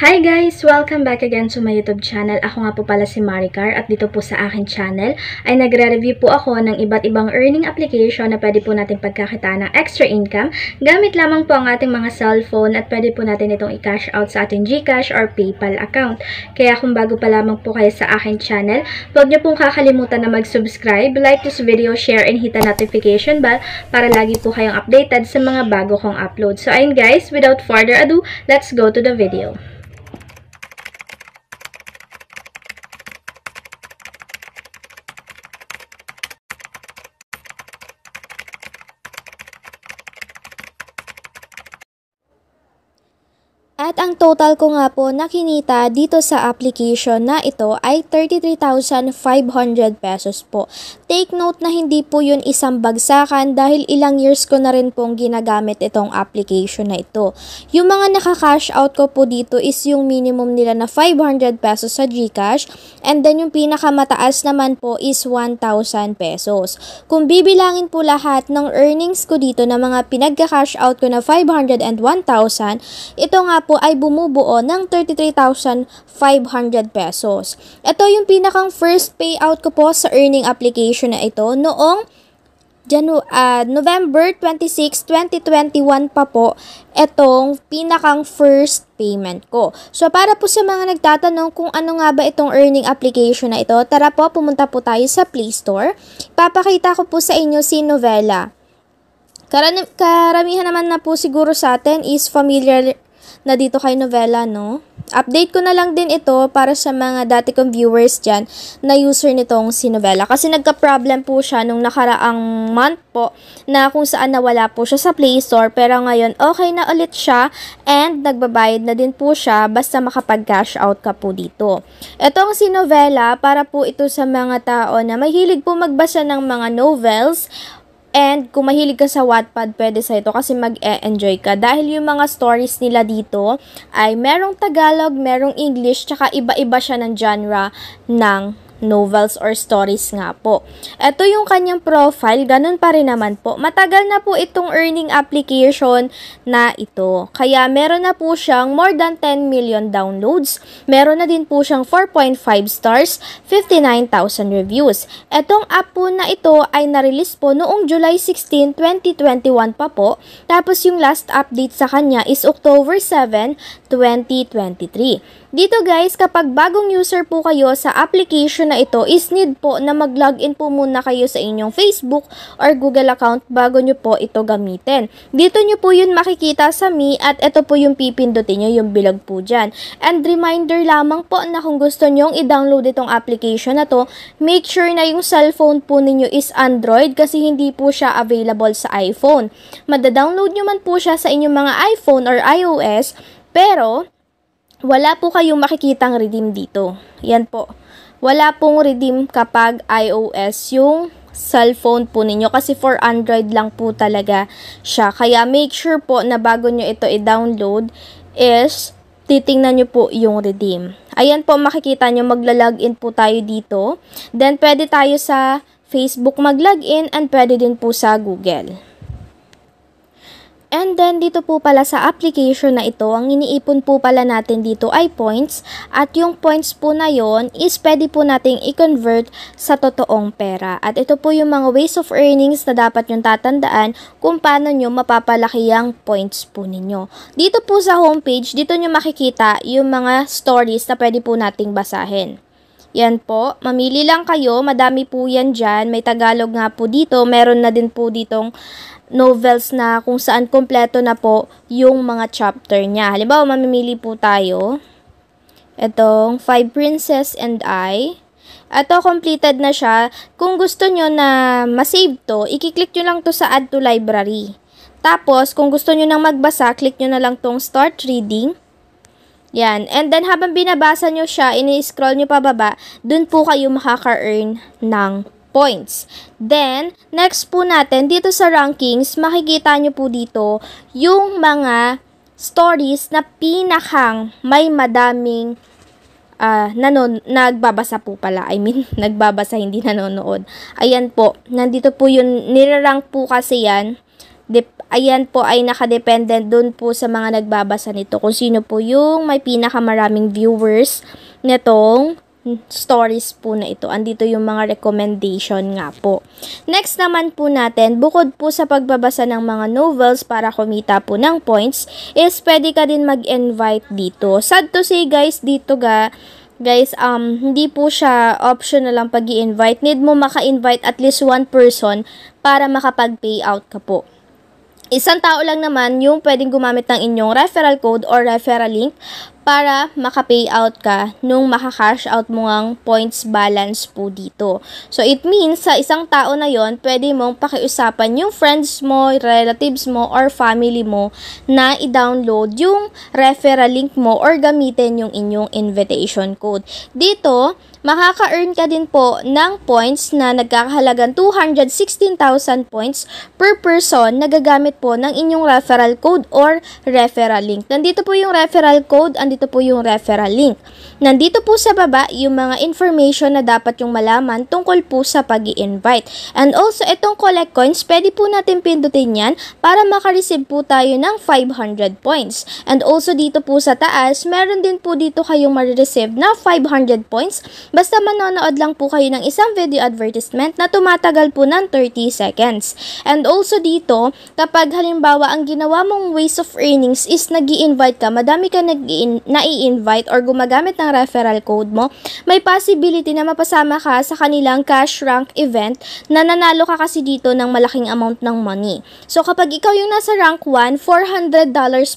Hi guys! Welcome back again to my YouTube channel. Ako nga po pala si Maricar at dito po sa akin channel ay nagre-review po ako ng iba't ibang earning application na pwede po natin pagkakitaan ng extra income gamit lamang po ang ating mga cellphone at pwede po natin itong i-cash out sa ating GCash or PayPal account. Kaya kung bago pa lamang po kayo sa akin channel, huwag niyo pong kakalimutan na mag-subscribe, like this video, share, and hit the notification bell para lagi po kayong updated sa mga bago kong upload. So ayun guys, without further ado, let's go to the video. At ang total ko nga po na kinita dito sa application na ito ay 33,500 pesos po. Take note na hindi po yun isang bagsakan dahil ilang years ko na rin pong ginagamit itong application na ito. Yung mga naka-cash out ko po dito is yung minimum nila na 500 pesos sa GCash and then yung pinakamataas naman po is 1,000 pesos. Kung bibilangin po lahat ng earnings ko dito na mga pinagka-cash out ko na 500 and 1,000, ito nga po po ay bumubuo ng 33,500 pesos. Ito yung pinakang first payout ko po sa earning application na ito noong Janu- uh, November 26, 2021 pa po itong pinakang first payment ko. So para po sa mga nagtatanong kung ano nga ba itong earning application na ito, tara po pumunta po tayo sa Play Store. Papakita ko po sa inyo si Novella. Karan- karamihan naman na po siguro sa atin is familiar na dito kay Novella, no? Update ko na lang din ito para sa mga dati kong viewers dyan na user nitong si Novella. Kasi nagka-problem po siya nung nakaraang month po na kung saan nawala po siya sa Play Store. Pero ngayon, okay na ulit siya and nagbabayad na din po siya basta makapag-cash out ka po dito. Itong si Novella, para po ito sa mga tao na mahilig po magbasa ng mga novels And kung mahilig ka sa Wattpad, pwede sa ito kasi mag-e-enjoy ka. Dahil yung mga stories nila dito ay merong Tagalog, merong English, tsaka iba-iba siya ng genre ng novels or stories nga po. Ito yung kanyang profile, ganun pa rin naman po. Matagal na po itong earning application na ito. Kaya meron na po siyang more than 10 million downloads. Meron na din po siyang 4.5 stars, 59,000 reviews. Etong app po na ito ay na-release po noong July 16, 2021 pa po. Tapos yung last update sa kanya is October 7, 2023. Dito guys, kapag bagong user po kayo sa application na ito, is need po na mag-login po muna kayo sa inyong Facebook or Google account bago nyo po ito gamitin. Dito nyo po yun makikita sa Me at ito po yung pipindutin nyo, yung bilog po dyan. And reminder lamang po na kung gusto nyong i-download itong application na to, make sure na yung cellphone po ninyo is Android kasi hindi po siya available sa iPhone. Madadownload nyo man po siya sa inyong mga iPhone or iOS, pero wala po kayong makikitang redeem dito. Yan po. Wala pong redeem kapag iOS yung cellphone po ninyo kasi for Android lang po talaga siya. Kaya make sure po na bago nyo ito i-download is titingnan nyo po yung redeem. Ayan po makikita nyo magla-login po tayo dito. Then pwede tayo sa Facebook mag-login and pwede din po sa Google then dito po pala sa application na ito, ang iniipon po pala natin dito ay points at yung points po na yon is pwede po nating i-convert sa totoong pera. At ito po yung mga ways of earnings na dapat yung tatandaan kung paano nyo mapapalaki ang points po ninyo. Dito po sa homepage, dito nyo makikita yung mga stories na pwede po nating basahin. Yan po, mamili lang kayo, madami po yan dyan, may Tagalog nga po dito, meron na din po ditong novels na kung saan kompleto na po yung mga chapter niya. Halimbawa, mamimili po tayo itong Five Princess and I. Ito, completed na siya. Kung gusto nyo na masave to, ikiklik nyo lang to sa add to library. Tapos, kung gusto nyo nang magbasa, click nyo na lang tong start reading. Yan. And then, habang binabasa nyo siya, ini-scroll nyo pababa, dun po kayo makaka-earn ng points. Then, next po natin, dito sa rankings, makikita nyo po dito yung mga stories na pinakang may madaming uh, ah, nanon, nagbabasa po pala. I mean, nagbabasa, hindi nanonood. Ayan po, nandito po yun, nirarank po kasi yan. Dep ayan po ay nakadependent doon po sa mga nagbabasa nito. Kung sino po yung may pinakamaraming viewers nitong stories po na ito. Andito yung mga recommendation nga po. Next naman po natin, bukod po sa pagbabasa ng mga novels para kumita po ng points, is pwede ka din mag-invite dito. Sad to say guys, dito ga, guys, um, hindi po siya optional lang pag invite Need mo maka-invite at least one person para makapag-payout ka po. Isang tao lang naman yung pwedeng gumamit ng inyong referral code or referral link para makapay out ka nung maka-cash out mo ang points balance po dito. So, it means sa isang tao na yon pwede mong pakiusapan yung friends mo, relatives mo, or family mo na i-download yung referral link mo or gamitin yung inyong invitation code. Dito, makaka-earn ka din po ng points na nagkakahalagang 216,000 points per person na gagamit po ng inyong referral code or referral link. Nandito po yung referral code, nandito po yung referral link. Nandito po sa baba yung mga information na dapat yung malaman tungkol po sa pag invite And also, itong collect coins, pwede po natin pindutin yan para makareceive po tayo ng 500 points. And also, dito po sa taas, meron din po dito kayong marireceive na 500 points. Basta manonood lang po kayo ng isang video advertisement na tumatagal po ng 30 seconds. And also dito, kapag halimbawa ang ginawa mong ways of earnings is nag invite ka, madami ka nag nai-invite or gumagamit ng referral code mo, may possibility na mapasama ka sa kanilang cash rank event na nanalo ka kasi dito ng malaking amount ng money. So kapag ikaw yung nasa rank 1, $400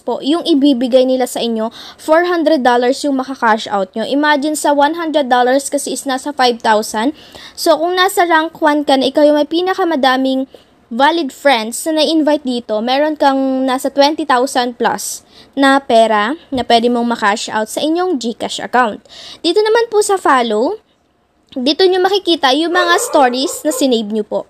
po yung ibibigay nila sa inyo, $400 yung makakash out nyo. Imagine sa $100 kasi is nasa 5,000. So kung nasa rank 1 ka na ikaw yung may pinakamadaming valid friends na na-invite dito, meron kang nasa 20,000 plus na pera na pwede mong makash out sa inyong GCash account. Dito naman po sa follow, dito nyo makikita yung mga stories na sinave nyo po.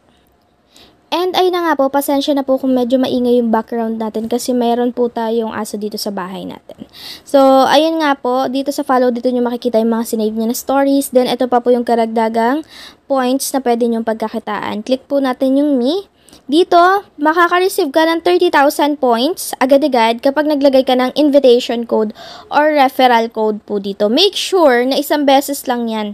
And ay na nga po, pasensya na po kung medyo maingay yung background natin kasi meron po tayong aso dito sa bahay natin. So, ayun nga po, dito sa follow, dito nyo makikita yung mga sinave nyo na stories. Then, ito pa po yung karagdagang points na pwede nyo pagkakitaan. Click po natin yung me dito, makaka-receive ka ng 30,000 points agad-agad kapag naglagay ka ng invitation code or referral code po dito. Make sure na isang beses lang yan.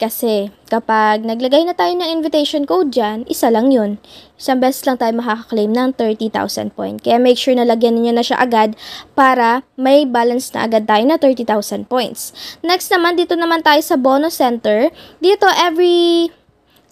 Kasi kapag naglagay na tayo ng invitation code dyan, isa lang yun. Isang beses lang tayo makaka-claim ng 30,000 points. Kaya make sure na lagyan niyo na siya agad para may balance na agad tayo na 30,000 points. Next naman, dito naman tayo sa bonus center. Dito, every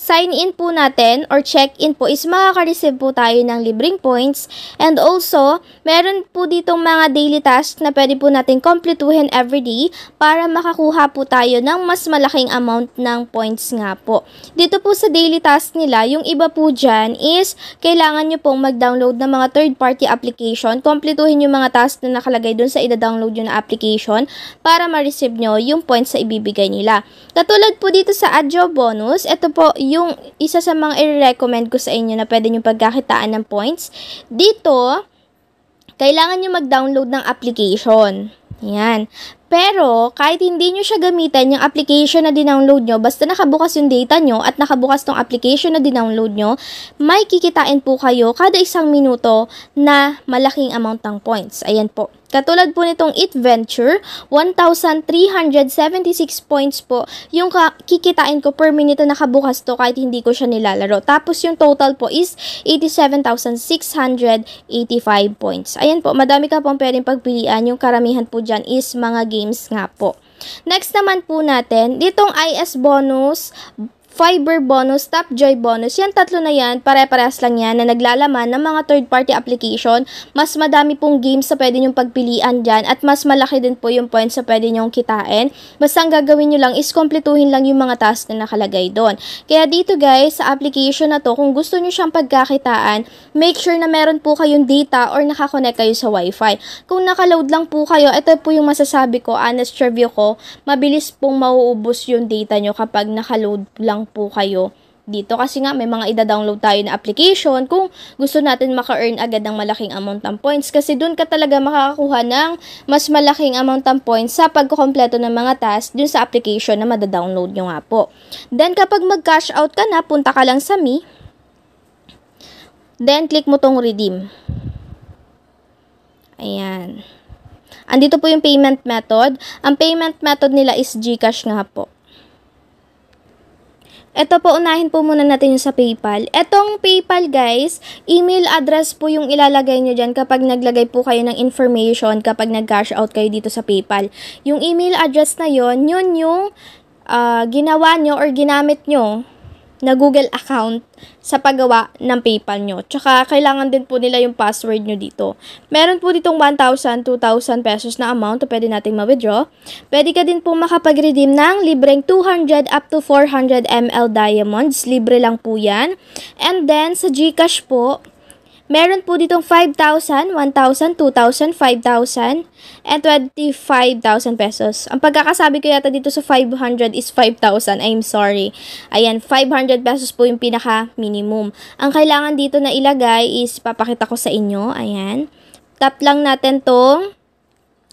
sign in po natin or check in po is makaka-receive po tayo ng libreng points. And also, meron po ditong mga daily tasks na pwede po natin kompletuhin every day para makakuha po tayo ng mas malaking amount ng points nga po. Dito po sa daily tasks nila, yung iba po dyan is kailangan nyo pong mag-download ng mga third-party application. Kompletuhin yung mga tasks na nakalagay dun sa ida-download nyo na application para ma-receive nyo yung points sa ibibigay nila. Katulad po dito sa Adjo Bonus, ito po yung isa sa mga i-recommend ko sa inyo na pwede nyo pagkakitaan ng points, dito, kailangan nyo mag-download ng application. Yan. Pero, kahit hindi nyo siya gamitan, yung application na dinownload nyo, basta nakabukas yung data nyo at nakabukas tong application na dinownload nyo, may kikitain po kayo kada isang minuto na malaking amount ng points. Ayan po. Katulad po nitong Eat Venture, 1,376 points po yung kikitain ko per minute na nakabukas to kahit hindi ko siya nilalaro. Tapos yung total po is 87,685 points. Ayan po, madami ka pong pwedeng pagpilian. Yung karamihan po dyan is mga games nga po. Next naman po natin, ditong IS bonus Fiber bonus, Joy bonus, yan tatlo na yan, pare-parehas lang yan na naglalaman ng mga third-party application. Mas madami pong games sa pwede nyong pagpilian dyan at mas malaki din po yung points sa pwede nyong kitain. Basta ang gagawin nyo lang is kompletuhin lang yung mga tasks na nakalagay doon. Kaya dito guys, sa application na to, kung gusto nyo siyang pagkakitaan, make sure na meron po kayong data or nakakonect kayo sa wifi. Kung nakaload lang po kayo, ito po yung masasabi ko, honest review ko, mabilis pong mauubos yung data nyo kapag nakaload lang lang po kayo dito kasi nga may mga ida-download tayo na application kung gusto natin maka-earn agad ng malaking amount ng points kasi doon ka talaga makakakuha ng mas malaking amount ng points sa pagkukompleto ng mga tasks dun sa application na madadownload nyo nga po. Then kapag mag-cash out ka na, punta ka lang sa Me. Then click mo tong redeem. Ayan. Andito po yung payment method. Ang payment method nila is GCash nga po. Ito po, unahin po muna natin yung sa PayPal. Etong PayPal guys, email address po yung ilalagay nyo dyan kapag naglagay po kayo ng information kapag nag-cash out kayo dito sa PayPal. Yung email address na yon yun yung uh, ginawa nyo or ginamit nyo na Google account sa paggawa ng PayPal nyo. Tsaka, kailangan din po nila yung password nyo dito. Meron po ditong 1,000, 2,000 pesos na amount na pwede nating ma-withdraw. Pwede ka din po makapag-redeem ng libreng 200 up to 400 ml diamonds. Libre lang po yan. And then, sa Gcash po, Meron po ditong 5,000, 1,000, 2,000, 5,000, and 25,000 pesos. Ang pagkakasabi ko yata dito sa 500 is 5,000. I'm sorry. Ayan, 500 pesos po yung pinaka-minimum. Ang kailangan dito na ilagay is papakita ko sa inyo. Ayan. Tap lang natin tong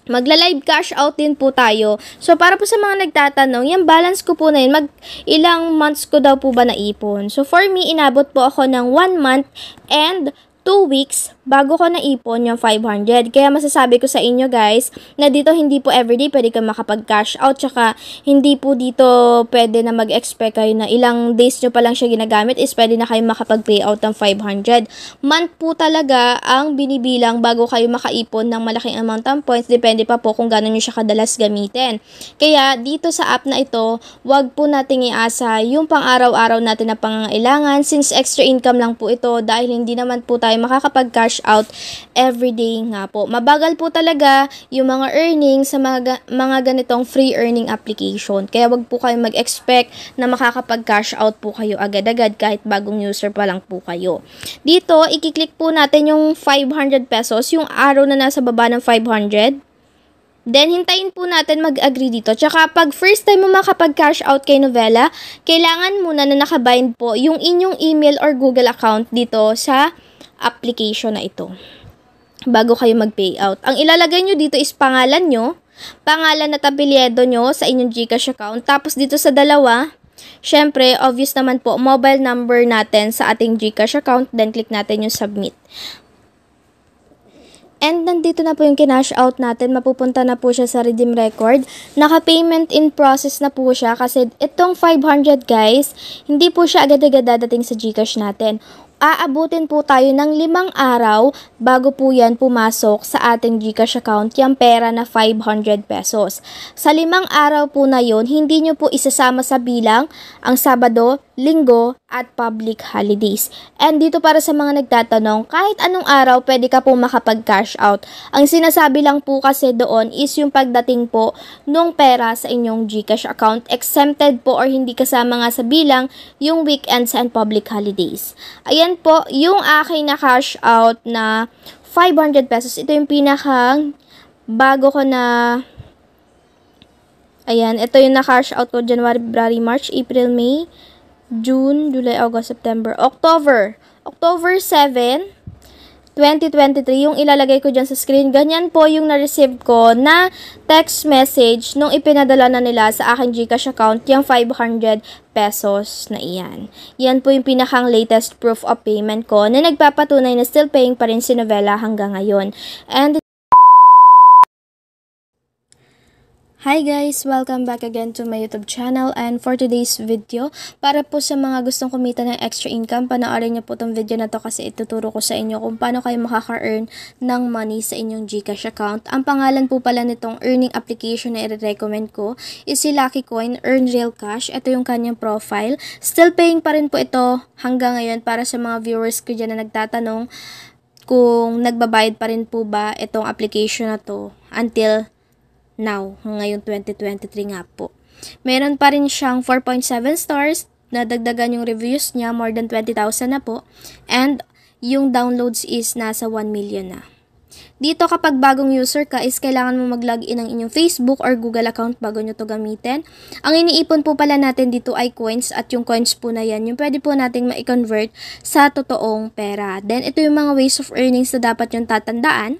Magla-live cash out din po tayo. So, para po sa mga nagtatanong, yung balance ko po na yun, mag ilang months ko daw po ba naipon? So, for me, inabot po ako ng 1 month and 2 weeks bago ko naipon yung 500. Kaya masasabi ko sa inyo guys na dito hindi po everyday pwede kang makapag-cash out tsaka hindi po dito pwede na mag-expect kayo na ilang days nyo pa lang siya ginagamit is pwede na kayo makapag-payout ng 500. Month po talaga ang binibilang bago kayo makaipon ng malaking amount ng points. Depende pa po kung gano'n nyo siya kadalas gamitin. Kaya dito sa app na ito, wag po nating iasa yung pang-araw-araw natin na pangangailangan since extra income lang po ito dahil hindi naman po tayo makakapag-cash out everyday nga po. Mabagal po talaga yung mga earning sa mga, mga ganitong free earning application. Kaya wag po kayo mag-expect na makakapag-cash out po kayo agad-agad kahit bagong user pa lang po kayo. Dito, ikiklik po natin yung 500 pesos, yung arrow na nasa baba ng 500. Then, hintayin po natin mag-agree dito. Tsaka, pag first time mo makapag-cash out kay Novella, kailangan muna na nakabind po yung inyong email or Google account dito sa application na ito bago kayo mag-payout. Ang ilalagay nyo dito is pangalan nyo, pangalan at apelyedo nyo sa inyong Gcash account. Tapos dito sa dalawa, syempre, obvious naman po, mobile number natin sa ating Gcash account. Then click natin yung submit. And nandito na po yung kinash out natin. Mapupunta na po siya sa redeem record. Naka-payment in process na po siya kasi itong 500 guys, hindi po siya agad-agad dadating sa Gcash natin aabutin po tayo ng limang araw bago po yan pumasok sa ating Gcash account yung pera na 500 pesos. Sa limang araw po na yon, hindi nyo po isasama sa bilang ang Sabado, Linggo, at public holidays. And dito para sa mga nagtatanong, kahit anong araw pwede ka po makapag-cash out. Ang sinasabi lang po kasi doon is yung pagdating po nung pera sa inyong Gcash account. Exempted po or hindi kasama nga sa bilang yung weekends and public holidays. Ayan Ayan po, yung aking na cash out na 500 pesos. Ito yung pinakang bago ko na Ayan, ito yung na-cash out ko January, February, March, April, May, June, July, August, September, October. October 7, 2023, yung ilalagay ko dyan sa screen. Ganyan po yung na-receive ko na text message nung ipinadala na nila sa aking Gcash account, yung 500 pesos na iyan. Yan po yung pinakang latest proof of payment ko na nagpapatunay na still paying pa rin si Novella hanggang ngayon. And Hi guys! Welcome back again to my YouTube channel and for today's video, para po sa mga gustong kumita ng extra income, panoorin niyo po itong video na to kasi ituturo ko sa inyo kung paano kayo makaka-earn ng money sa inyong Gcash account. Ang pangalan po pala nitong earning application na i-recommend ko is si Lucky Coin Earn Real Cash. Ito yung kanyang profile. Still paying pa rin po ito hanggang ngayon para sa mga viewers ko dyan na nagtatanong kung nagbabayad pa rin po ba itong application na to until now, ngayon 2023 nga po. Meron pa rin siyang 4.7 stars, nadagdagan yung reviews niya, more than 20,000 na po, and yung downloads is nasa 1 million na. Dito kapag bagong user ka is kailangan mo mag-login ng inyong Facebook or Google account bago nyo to gamitin. Ang iniipon po pala natin dito ay coins at yung coins po na yan, yung pwede po nating ma-convert sa totoong pera. Then ito yung mga ways of earnings na dapat yung tatandaan.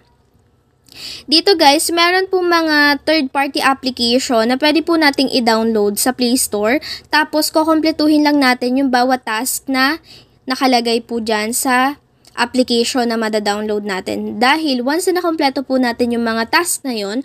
Dito guys, meron po mga third-party application na pwede po nating i-download sa Play Store. Tapos, kukompletuhin lang natin yung bawat task na nakalagay po dyan sa application na madadownload natin. Dahil once na nakompleto po natin yung mga task na yon,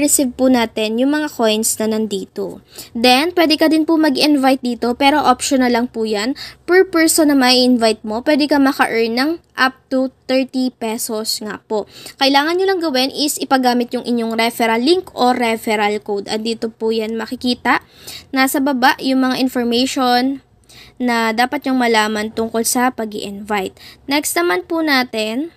receive po natin yung mga coins na nandito. Then, pwede ka din po mag-invite dito pero optional lang po yan. Per person na may invite mo, pwede ka maka-earn ng up to 30 pesos nga po. Kailangan nyo lang gawin is ipagamit yung inyong referral link o referral code. dito po yan makikita. Nasa baba yung mga information, na dapat yung malaman tungkol sa pag invite Next naman po natin,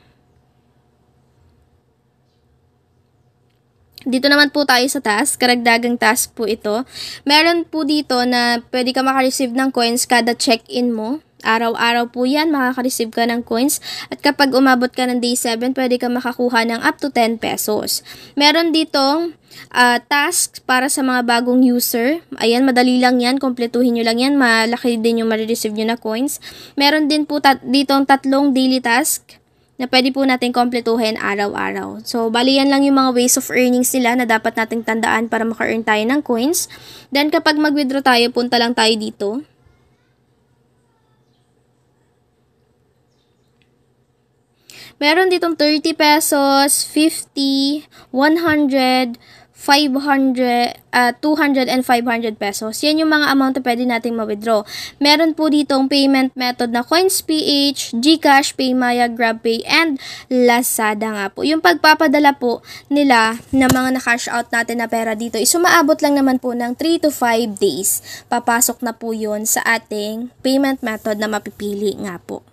Dito naman po tayo sa task, karagdagang task po ito. Meron po dito na pwede ka makareceive ng coins kada check-in mo. Araw-araw po yan, makaka-receive ka ng coins. At kapag umabot ka ng day 7, pwede ka makakuha ng up to 10 pesos. Meron ditong uh, ah, task para sa mga bagong user. Ayan, madali lang yan. Kompletuhin nyo lang yan. Malaki din yung marireceive nyo na coins. Meron din po tat- ditong tatlong daily task na pwede po natin kompletuhin araw-araw. So, bali yan lang yung mga ways of earnings nila na dapat nating tandaan para maka-earn tayo ng coins. Then, kapag mag-withdraw tayo, punta lang tayo dito. Meron ditong 30 pesos, 50, 100, 500, uh, 200 and 500 pesos. Yan yung mga amount na pwede nating ma-withdraw. Meron po ditong payment method na CoinsPH, GCash, Paymaya, GrabPay, and Lazada nga po. Yung pagpapadala po nila ng mga na-cash out natin na pera dito is sumaabot lang naman po ng 3 to 5 days. Papasok na po yun sa ating payment method na mapipili nga po.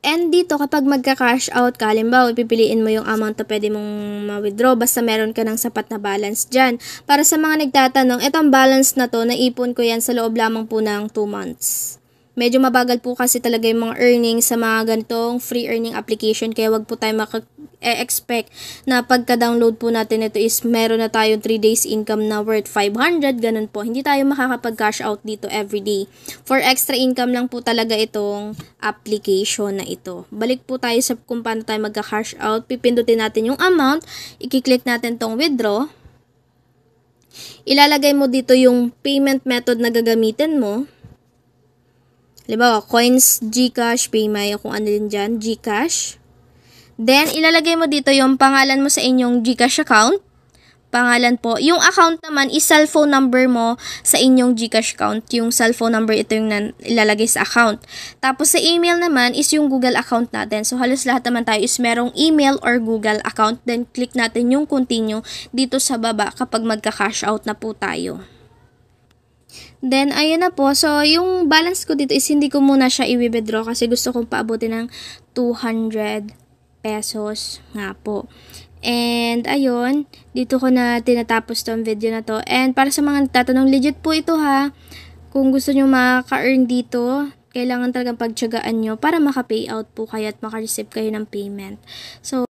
And dito, kapag magka-cash out ka, halimbawa, pipiliin mo yung amount na pwede mong ma-withdraw basta meron ka ng sapat na balance dyan. Para sa mga nagtatanong, itong balance na to, naipon ko yan sa loob lamang po ng 2 months medyo mabagal po kasi talaga yung mga earnings sa mga ganitong free earning application kaya wag po tayo maka-expect na pagka-download po natin ito is meron na tayong 3 days income na worth 500, ganun po. Hindi tayo makakapag-cash out dito every day For extra income lang po talaga itong application na ito. Balik po tayo sa kung paano tayo magka-cash out. Pipindutin natin yung amount, i-click natin tong withdraw, ilalagay mo dito yung payment method na gagamitin mo. Halimbawa, coins, Gcash, PayMaya, kung ano din dyan, Gcash. Then, ilalagay mo dito yung pangalan mo sa inyong Gcash account. Pangalan po. Yung account naman is cellphone number mo sa inyong Gcash account. Yung cellphone number, ito yung ilalagay sa account. Tapos, sa email naman is yung Google account natin. So, halos lahat naman tayo is merong email or Google account. Then, click natin yung continue dito sa baba kapag magka-cash out na po tayo. Then, ayun na po. So, yung balance ko dito is hindi ko muna siya i-withdraw kasi gusto kong paabutin ng 200 pesos nga po. And, ayun, dito ko na tinatapos tong video na to. And, para sa mga nagtatanong, legit po ito ha. Kung gusto nyo makaka-earn dito, kailangan talagang pagtsagaan nyo para maka-payout po kayo at maka-receive kayo ng payment. So,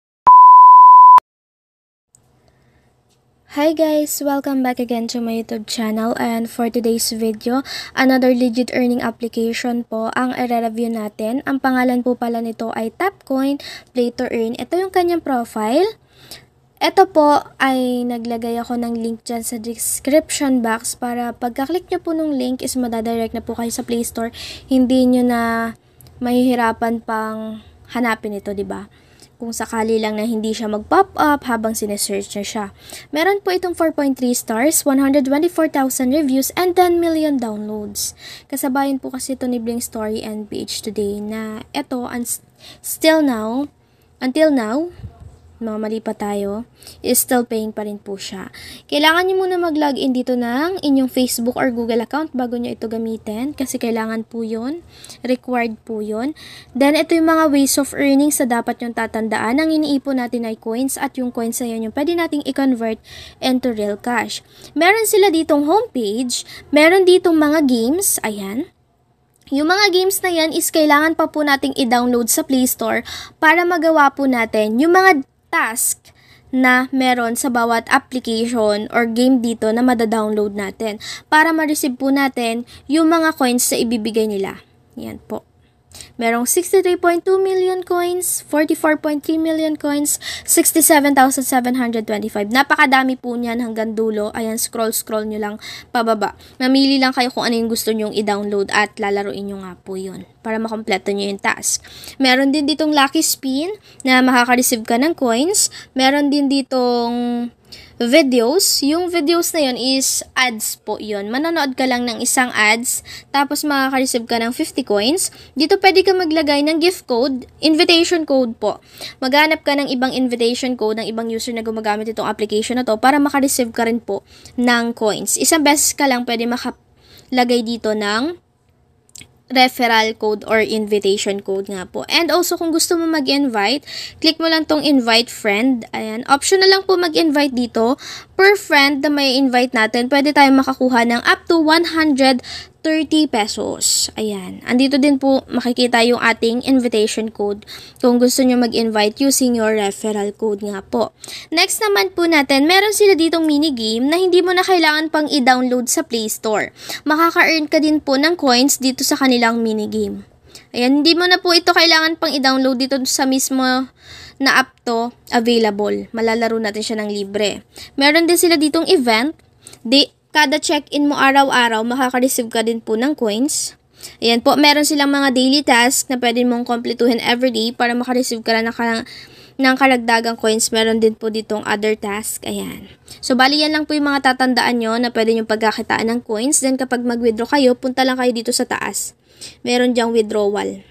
Hi guys! Welcome back again to my YouTube channel and for today's video, another legit earning application po ang i-review natin. Ang pangalan po pala nito ay Tapcoin Play to Earn. Ito yung kanyang profile. Ito po ay naglagay ako ng link dyan sa description box para pagka-click nyo po ng link is madadirect na po kayo sa Play Store. Hindi nyo na mahihirapan pang hanapin ito, ba diba? kung sakali lang na hindi siya mag-pop up habang sinesearch na siya. Meron po itong 4.3 stars, 124,000 reviews, and 10 million downloads. Kasabayan po kasi ito ni Bling Story and PH Today na ito, and still now, until now, mamali pa tayo, is still paying pa rin po siya. Kailangan nyo muna mag-login dito ng inyong Facebook or Google account bago nyo ito gamitin kasi kailangan po yun, required po yun. Then, ito yung mga ways of earning sa dapat yung tatandaan. Ang iniipon natin ay coins at yung coins na yun yung pwede nating i-convert into real cash. Meron sila ditong homepage, meron ditong mga games, ayan, yung mga games na yan is kailangan pa po nating i-download sa Play Store para magawa po natin yung mga task na meron sa bawat application or game dito na madadownload natin para ma-receive po natin yung mga coins sa ibibigay nila. Yan po merong 63.2 million coins, 44.3 million coins, 67,725. Napakadami po niyan hanggang dulo. Ayan, scroll-scroll nyo lang pababa. Mamili lang kayo kung ano yung gusto nyong i-download at lalaruin nyo nga po yun para makompleto nyo yung task. Meron din ditong lucky spin na makaka-receive ka ng coins. Meron din ditong videos. Yung videos na yun is ads po yun. Mananood ka lang ng isang ads, tapos makaka-receive ka ng 50 coins. Dito pwede ka maglagay ng gift code, invitation code po. Maghanap ka ng ibang invitation code ng ibang user na gumagamit itong application na to para makareceive ka rin po ng coins. Isang beses ka lang pwede makalagay dito ng referral code or invitation code nga po. And also, kung gusto mo mag-invite, click mo lang tong invite friend. Ayan. Optional lang po mag-invite dito. Per friend na may invite natin, pwede tayong makakuha ng up to 100 30 pesos. Ayan. Andito din po makikita yung ating invitation code kung gusto nyo mag-invite using your referral code nga po. Next naman po natin, meron sila ditong mini game na hindi mo na kailangan pang i-download sa Play Store. Makaka-earn ka din po ng coins dito sa kanilang mini game. Ayan, hindi mo na po ito kailangan pang i-download dito sa mismo na app to available. Malalaro natin siya ng libre. Meron din sila ditong event, day, kada check-in mo araw-araw, makaka-receive ka din po ng coins. Ayan po, meron silang mga daily task na pwede mong kompletuhin everyday para makareceive ka lang ng, karang, ng karagdagang coins. Meron din po ditong other task. Ayan. So, bali yan lang po yung mga tatandaan nyo na pwede nyo pagkakitaan ng coins. Then, kapag mag-withdraw kayo, punta lang kayo dito sa taas. Meron dyang withdrawal.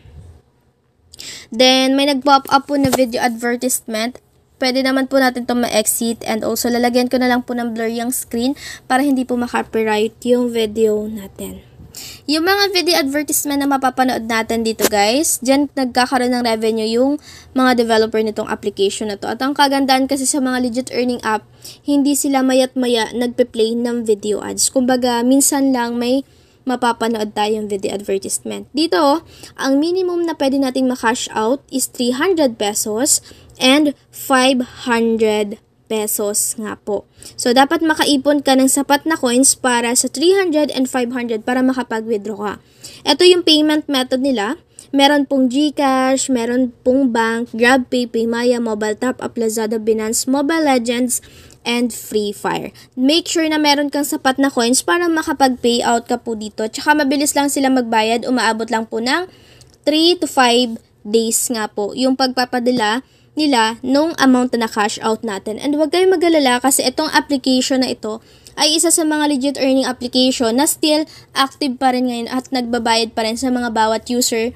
Then, may nag-pop up po na video advertisement Pwede naman po natin to ma-exit and also lalagyan ko na lang po ng blur yung screen para hindi po makapiright yung video natin. Yung mga video advertisement na mapapanood natin dito guys, dyan nagkakaroon ng revenue yung mga developer nitong application na to. At ang kagandaan kasi sa mga legit earning app, hindi sila mayat maya nagpe-play ng video ads. Kumbaga, minsan lang may mapapanood tayong video advertisement. Dito, ang minimum na pwede nating ma-cash out is 300 pesos and 500 pesos nga po. So, dapat makaipon ka ng sapat na coins para sa 300 and 500 para makapag-withdraw ka. Ito yung payment method nila. Meron pong GCash, meron pong bank, GrabPay, Paymaya, Mobile Top Up, Lazada, Binance, Mobile Legends, and Free Fire. Make sure na meron kang sapat na coins para makapag pay out ka po dito. Tsaka mabilis lang sila magbayad, umaabot lang po ng 3 to 5 days nga po. Yung pagpapadala nila nung amount na cash out natin. And huwag kayong magalala kasi itong application na ito ay isa sa mga legit earning application na still active pa rin ngayon at nagbabayad pa rin sa mga bawat user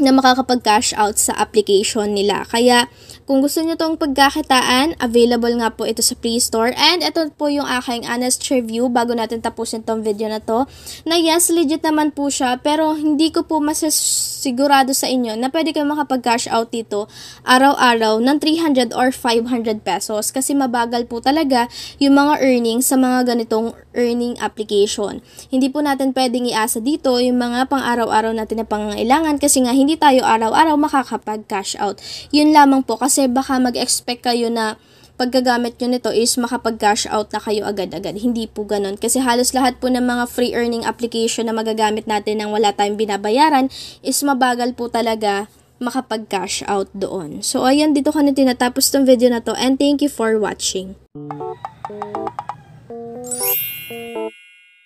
na makakapag-cash out sa application nila. Kaya kung gusto nyo tong pagkakitaan, available nga po ito sa Play Store. And ito po yung aking honest review bago natin tapusin tong video na to. Na yes, legit naman po siya pero hindi ko po masasigurado sa inyo na pwede kayo makapag-cash out dito araw-araw ng 300 or 500 pesos kasi mabagal po talaga yung mga earnings sa mga ganitong earning application. Hindi po natin pwedeng iasa dito yung mga pang-araw-araw natin na pangangailangan kasi nga hindi hindi tayo araw-araw makakapag-cash out. Yun lamang po kasi baka mag-expect kayo na paggagamit nyo nito is makapag-cash out na kayo agad-agad. Hindi po ganun. Kasi halos lahat po ng mga free earning application na magagamit natin nang wala tayong binabayaran is mabagal po talaga makapag-cash out doon. So, ayan, dito ko na tinatapos tong video na to and thank you for watching.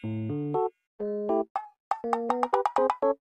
Thank you.